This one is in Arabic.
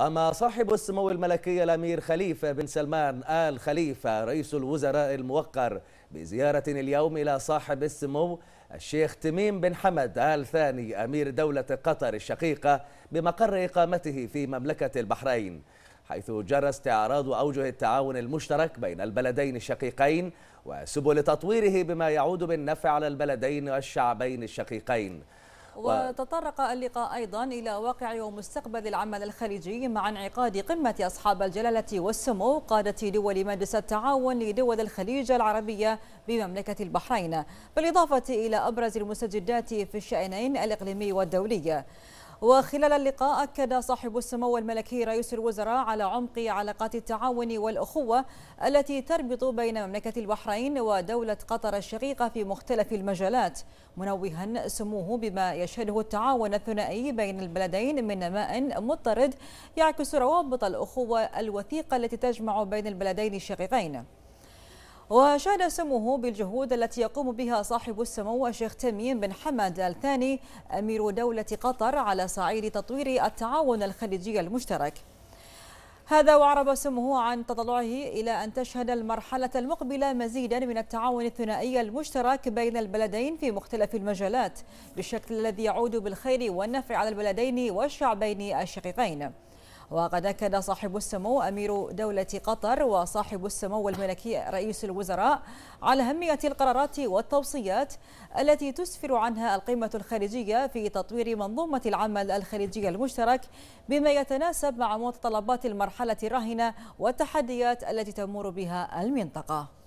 قام صاحب السمو الملكي الأمير خليفة بن سلمان آل خليفة رئيس الوزراء الموقر بزيارة اليوم إلى صاحب السمو الشيخ تميم بن حمد آل ثاني أمير دولة قطر الشقيقة بمقر إقامته في مملكة البحرين حيث جرى استعراض أوجه التعاون المشترك بين البلدين الشقيقين وسبل تطويره بما يعود بالنفع على البلدين والشعبين الشقيقين وتطرق اللقاء أيضا إلى واقع ومستقبل العمل الخليجي مع انعقاد قمة أصحاب الجلالة والسمو قادة دول مجلس التعاون لدول الخليج العربية بمملكة البحرين بالإضافة إلى أبرز المستجدات في الشأنين الإقليمي والدولي وخلال اللقاء أكد صاحب السمو الملكي رئيس الوزراء على عمق علاقات التعاون والأخوة التي تربط بين مملكة البحرين ودولة قطر الشقيقة في مختلف المجالات منوها سموه بما يشهده التعاون الثنائي بين البلدين من نماء مضطرد يعكس روابط الأخوة الوثيقة التي تجمع بين البلدين الشقيقين وشاد سموه بالجهود التي يقوم بها صاحب السمو الشيخ تميم بن حمد الثاني أمير دولة قطر على صعيد تطوير التعاون الخليجي المشترك هذا وعرب سموه عن تطلعه إلى أن تشهد المرحلة المقبلة مزيدا من التعاون الثنائي المشترك بين البلدين في مختلف المجالات بالشكل الذي يعود بالخير والنفع على البلدين والشعبين الشقيقين وقد أكد صاحب السمو أمير دولة قطر وصاحب السمو الملكي رئيس الوزراء على أهمية القرارات والتوصيات التي تسفر عنها القمة الخارجية في تطوير منظومة العمل الخارجي المشترك بما يتناسب مع متطلبات المرحلة الراهنة والتحديات التي تمر بها المنطقة